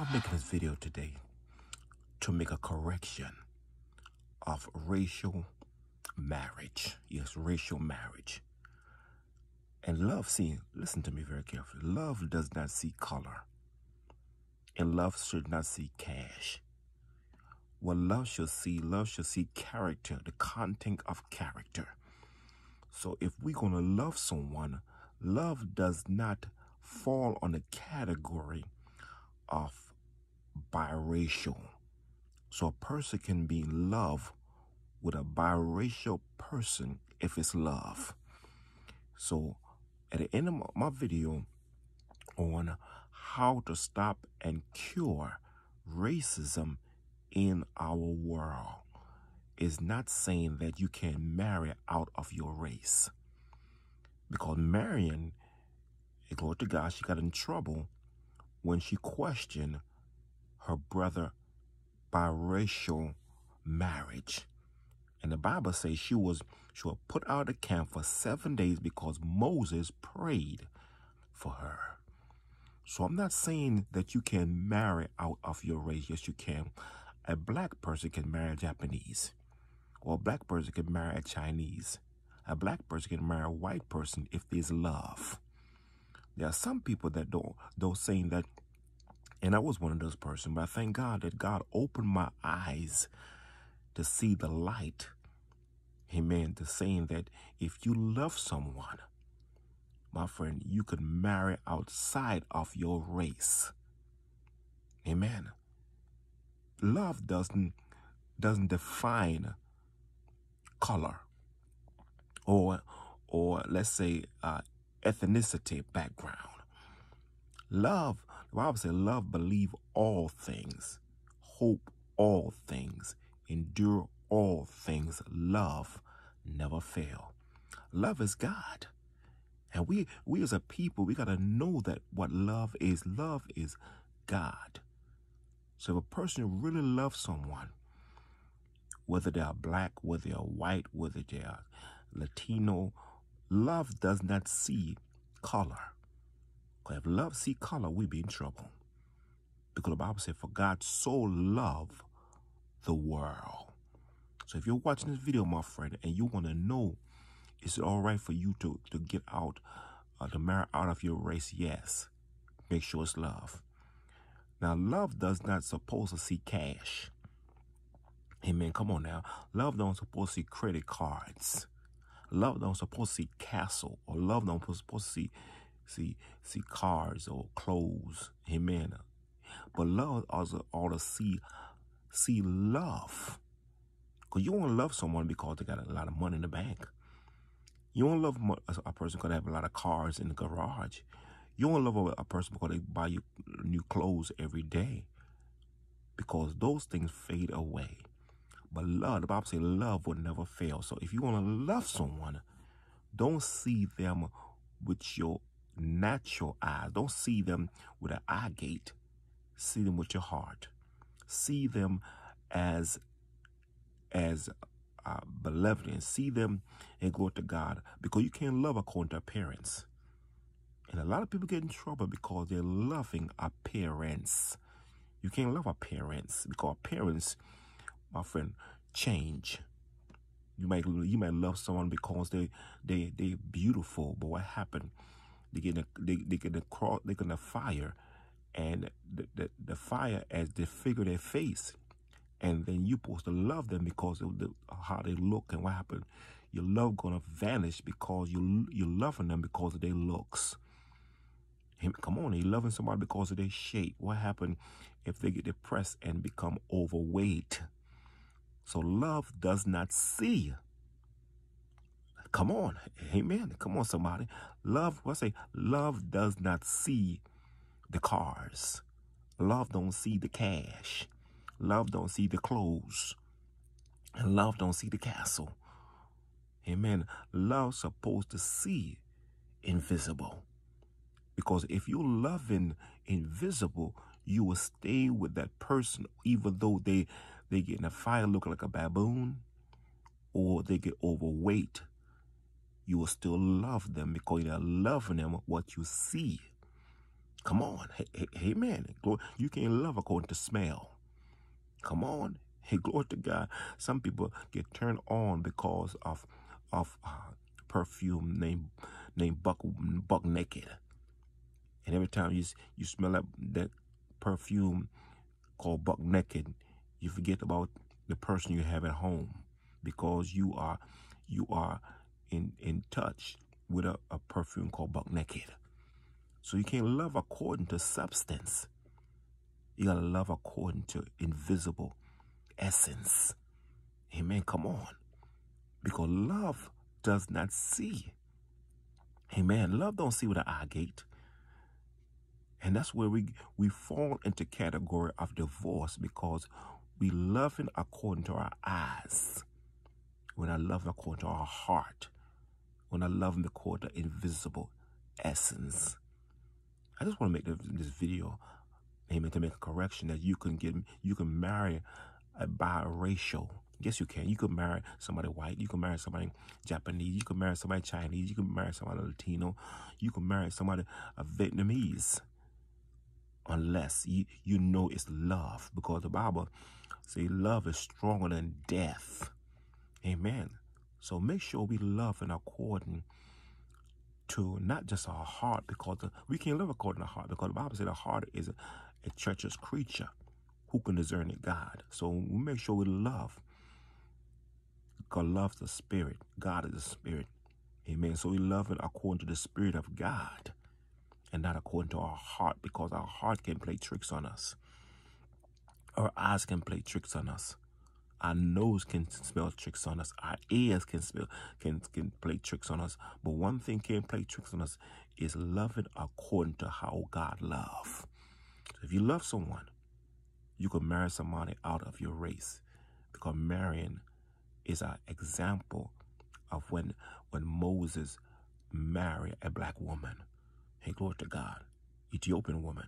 I'm making this video today to make a correction of racial marriage. Yes, racial marriage. And love, see, listen to me very carefully. Love does not see color. And love should not see cash. What love should see, love should see character, the content of character. So if we're going to love someone, love does not fall on the category of biracial. So a person can be in love with a biracial person if it's love. So at the end of my video on how to stop and cure racism in our world is not saying that you can marry out of your race. Because Marion, glory to God, she got in trouble when she questioned her brother biracial marriage. And the Bible says she was she was put out of camp for seven days because Moses prayed for her. So I'm not saying that you can marry out of your race. Yes, you can. A black person can marry a Japanese. Or a black person can marry a Chinese. A black person can marry a white person if there's love. There are some people that don't, though, saying that and I was one of those person, but I thank God that God opened my eyes to see the light. Amen. To saying that if you love someone, my friend, you could marry outside of your race. Amen. Love doesn't doesn't define color or or let's say uh, ethnicity background. Love the Bible says, Love, believe all things, hope all things, endure all things. Love never fail. Love is God. And we we as a people, we gotta know that what love is. Love is God. So if a person really loves someone, whether they are black, whether they are white, whether they are Latino, love does not see color. Because if love see color, we be in trouble. Because the Bible said, for God so loved the world. So if you're watching this video, my friend, and you want to know, is it all right for you to, to get out, uh, to marry out of your race? Yes. Make sure it's love. Now, love does not supposed to see cash. Hey, Amen. Come on now. Love don't supposed to see credit cards. Love don't supposed to see castle. Or love don't supposed to see see see cars or clothes, amen. But love also ought to see see love. Cause you won't love someone because they got a lot of money in the bank. You won't love a person because they have a lot of cars in the garage. You won't love a person because they buy you new clothes every day. Because those things fade away. But love, the Bible says love will never fail. So if you want to love someone, don't see them with your natural eyes. Don't see them with an eye gate. See them with your heart. See them as as uh, beloved and see them and go to God because you can't love according to appearance. And a lot of people get in trouble because they're loving appearance. You can't love appearance because appearance, my friend, change. You might you might love someone because they they they're beautiful, but what happened? they get a, they, they get in a cross, they get a fire, and the, the, the fire has disfigured their face. And then you're supposed to love them because of the, how they look and what happened. Your love gonna vanish because you you're loving them because of their looks. come on, you loving somebody because of their shape. What happened if they get depressed and become overweight? So love does not see Come on. Amen. Come on, somebody. Love, what I say, love does not see the cars. Love don't see the cash. Love don't see the clothes. And love don't see the castle. Amen. Love supposed to see invisible. Because if you're loving invisible, you will stay with that person even though they they get in a fire looking like a baboon or they get overweight you will still love them because you're loving them what you see. Come on. Hey, man. You can love according to smell. Come on. Hey, glory to God. Some people get turned on because of of uh, perfume named named Buck Buck Naked. And every time you you smell that, that perfume called Buck Naked, you forget about the person you have at home because you are you are in in touch with a, a perfume called Buck Naked. So you can't love according to substance. You gotta love according to invisible essence. Amen. Come on. Because love does not see. Amen. Love don't see with an eye gate. And that's where we, we fall into category of divorce because we loving according to our eyes. We're not loving according to our heart when I love him called the invisible essence. I just want to make this video, amen, to make a correction that you can get, you can marry a biracial. Yes, you can. You could marry somebody white. You could marry somebody Japanese. You could marry somebody Chinese. You could marry somebody Latino. You could marry somebody a uh, Vietnamese. Unless you, you know it's love. Because the Bible say love is stronger than death. Amen. So make sure we love in according to not just our heart, because uh, we can't live according to heart, because the Bible says the heart is a, a creature who can discern it, God. So we make sure we love, because love's the spirit. God is the spirit. Amen. So we love it according to the spirit of God and not according to our heart, because our heart can play tricks on us. Our eyes can play tricks on us. Our nose can smell tricks on us. Our ears can smell can can play tricks on us. But one thing can play tricks on us is loving according to how God love. So if you love someone, you could marry somebody out of your race. Because marrying is an example of when when Moses married a black woman. Hey, glory to God, Ethiopian woman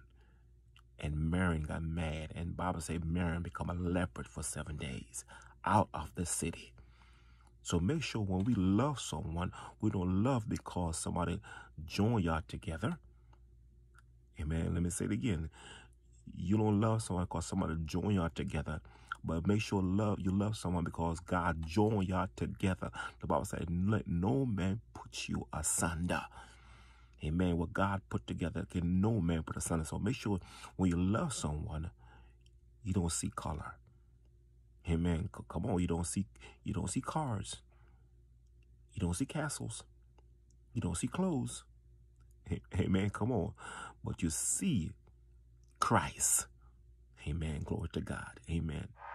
and Marion got mad. And Bible said Marion become a leopard for seven days out of the city. So make sure when we love someone, we don't love because somebody joined y'all together. Amen. Let me say it again. You don't love someone because somebody joined y'all together. But make sure love you love someone because God joined y'all together. The Bible said, let no man put you asunder. Amen. What God put together can no man put asunder. So make sure when you love someone, you don't see color. Amen. C come on, you don't see you don't see cars. You don't see castles. You don't see clothes. Amen. Come on. But you see Christ. Amen. Glory to God. Amen.